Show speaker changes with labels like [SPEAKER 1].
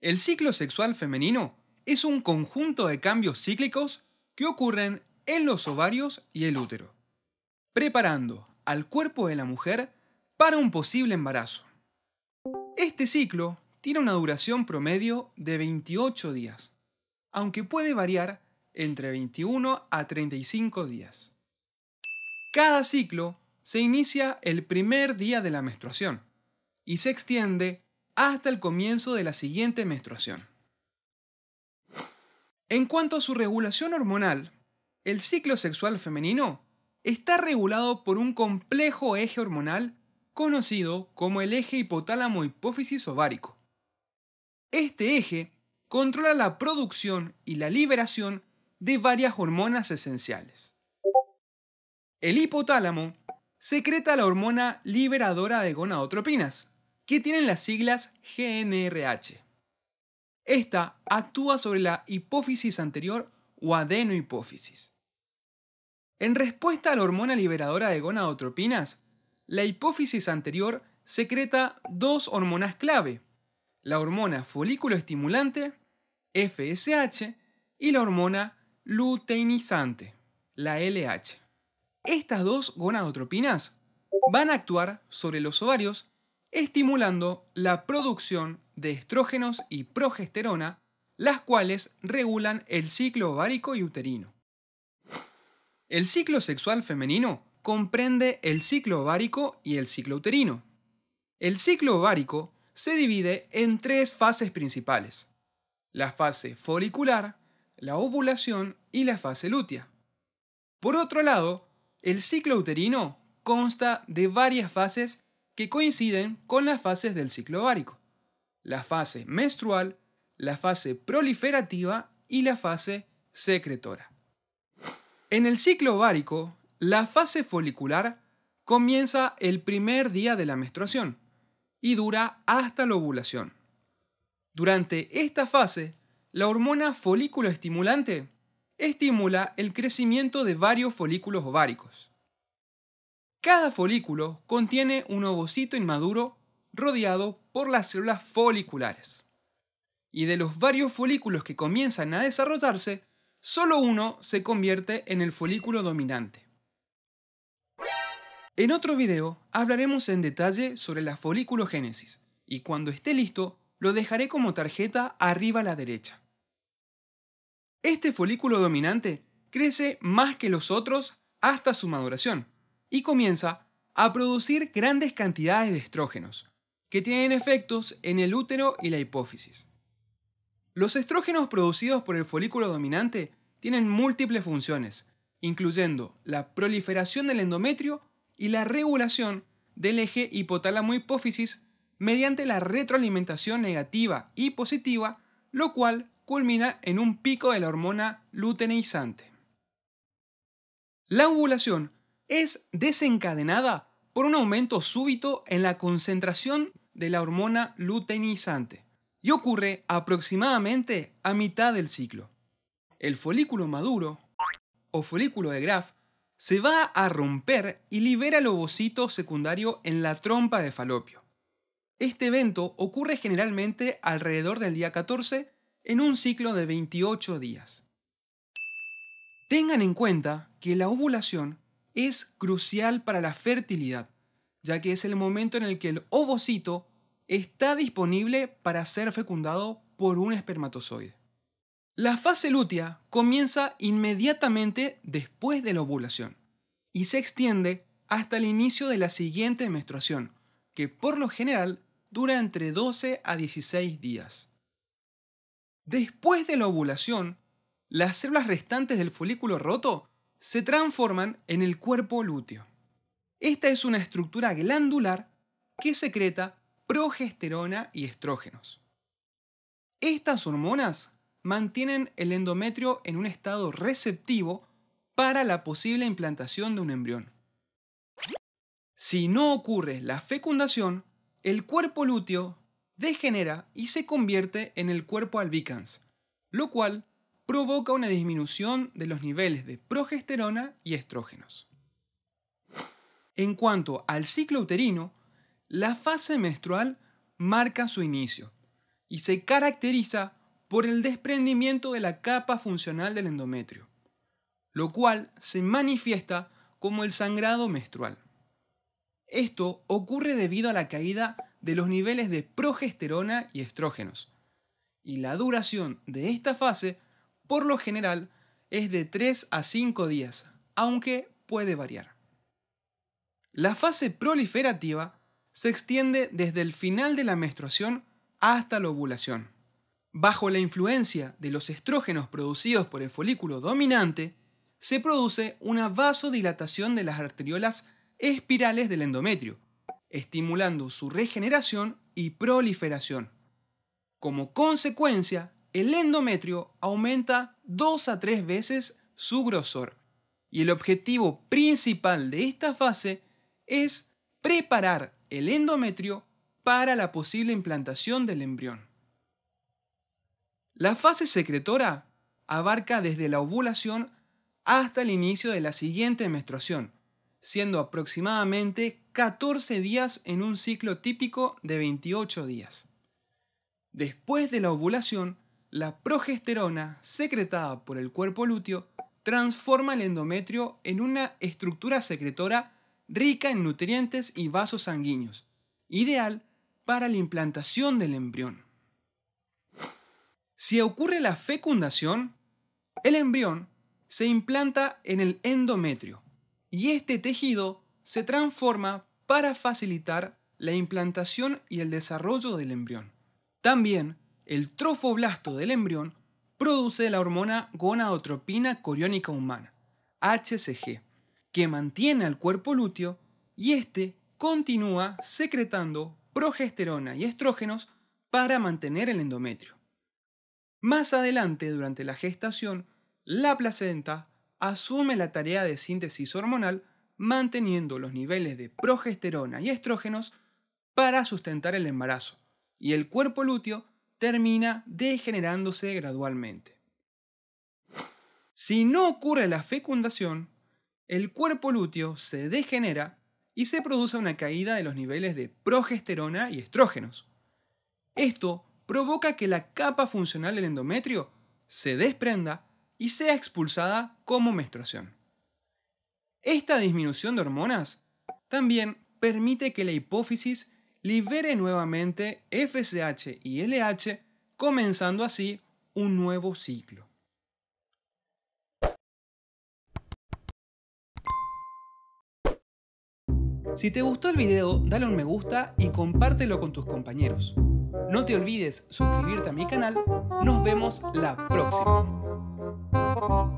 [SPEAKER 1] El ciclo sexual femenino es un conjunto de cambios cíclicos que ocurren en los ovarios y el útero, preparando al cuerpo de la mujer para un posible embarazo. Este ciclo tiene una duración promedio de 28 días, aunque puede variar entre 21 a 35 días. Cada ciclo se inicia el primer día de la menstruación y se extiende hasta el comienzo de la siguiente menstruación. En cuanto a su regulación hormonal, el ciclo sexual femenino está regulado por un complejo eje hormonal conocido como el eje hipotálamo hipófisis ovárico. Este eje controla la producción y la liberación de varias hormonas esenciales. El hipotálamo secreta la hormona liberadora de gonadotropinas, que tienen las siglas GNRH. Esta actúa sobre la hipófisis anterior o adenohipófisis. En respuesta a la hormona liberadora de gonadotropinas, la hipófisis anterior secreta dos hormonas clave, la hormona folículo estimulante, FSH, y la hormona luteinizante, la LH. Estas dos gonadotropinas van a actuar sobre los ovarios estimulando la producción de estrógenos y progesterona, las cuales regulan el ciclo ovárico y uterino. El ciclo sexual femenino comprende el ciclo ovárico y el ciclo uterino. El ciclo ovárico se divide en tres fases principales, la fase folicular, la ovulación y la fase lútea. Por otro lado, el ciclo uterino consta de varias fases que coinciden con las fases del ciclo ovárico, la fase menstrual, la fase proliferativa y la fase secretora. En el ciclo ovárico, la fase folicular comienza el primer día de la menstruación y dura hasta la ovulación. Durante esta fase, la hormona folículo estimulante estimula el crecimiento de varios folículos ováricos. Cada folículo contiene un ovocito inmaduro rodeado por las células foliculares. Y de los varios folículos que comienzan a desarrollarse, solo uno se convierte en el folículo dominante. En otro video hablaremos en detalle sobre la foliculogénesis y cuando esté listo lo dejaré como tarjeta arriba a la derecha. Este folículo dominante crece más que los otros hasta su maduración, y comienza a producir grandes cantidades de estrógenos, que tienen efectos en el útero y la hipófisis. Los estrógenos producidos por el folículo dominante tienen múltiples funciones, incluyendo la proliferación del endometrio y la regulación del eje hipotálamo-hipófisis mediante la retroalimentación negativa y positiva, lo cual culmina en un pico de la hormona luteinizante. La ovulación es desencadenada por un aumento súbito en la concentración de la hormona luteinizante y ocurre aproximadamente a mitad del ciclo. El folículo maduro o folículo de Graf se va a romper y libera el ovocito secundario en la trompa de falopio. Este evento ocurre generalmente alrededor del día 14 en un ciclo de 28 días. Tengan en cuenta que la ovulación es crucial para la fertilidad, ya que es el momento en el que el ovocito está disponible para ser fecundado por un espermatozoide. La fase lútea comienza inmediatamente después de la ovulación y se extiende hasta el inicio de la siguiente menstruación, que por lo general dura entre 12 a 16 días. Después de la ovulación, las células restantes del folículo roto se transforman en el cuerpo lúteo. Esta es una estructura glandular que secreta progesterona y estrógenos. Estas hormonas mantienen el endometrio en un estado receptivo para la posible implantación de un embrión. Si no ocurre la fecundación, el cuerpo lúteo degenera y se convierte en el cuerpo albicans, lo cual provoca una disminución de los niveles de progesterona y estrógenos. En cuanto al ciclo uterino, la fase menstrual marca su inicio y se caracteriza por el desprendimiento de la capa funcional del endometrio, lo cual se manifiesta como el sangrado menstrual. Esto ocurre debido a la caída de los niveles de progesterona y estrógenos, y la duración de esta fase por lo general es de 3 a 5 días, aunque puede variar. La fase proliferativa se extiende desde el final de la menstruación hasta la ovulación. Bajo la influencia de los estrógenos producidos por el folículo dominante, se produce una vasodilatación de las arteriolas espirales del endometrio, estimulando su regeneración y proliferación. Como consecuencia, el endometrio aumenta 2 a 3 veces su grosor. Y el objetivo principal de esta fase es preparar el endometrio para la posible implantación del embrión. La fase secretora abarca desde la ovulación hasta el inicio de la siguiente menstruación, siendo aproximadamente 14 días en un ciclo típico de 28 días. Después de la ovulación, la progesterona, secretada por el cuerpo lúteo, transforma el endometrio en una estructura secretora rica en nutrientes y vasos sanguíneos, ideal para la implantación del embrión. Si ocurre la fecundación, el embrión se implanta en el endometrio y este tejido se transforma para facilitar la implantación y el desarrollo del embrión. También el trofoblasto del embrión produce la hormona gonadotropina coriónica humana, HCG, que mantiene al cuerpo lúteo y éste continúa secretando progesterona y estrógenos para mantener el endometrio. Más adelante, durante la gestación, la placenta asume la tarea de síntesis hormonal manteniendo los niveles de progesterona y estrógenos para sustentar el embarazo, y el cuerpo lúteo termina degenerándose gradualmente. Si no ocurre la fecundación, el cuerpo lúteo se degenera y se produce una caída de los niveles de progesterona y estrógenos. Esto provoca que la capa funcional del endometrio se desprenda y sea expulsada como menstruación. Esta disminución de hormonas también permite que la hipófisis libere nuevamente FSH y LH, comenzando así un nuevo ciclo. Si te gustó el video, dale un me gusta y compártelo con tus compañeros. No te olvides suscribirte a mi canal. Nos vemos la próxima.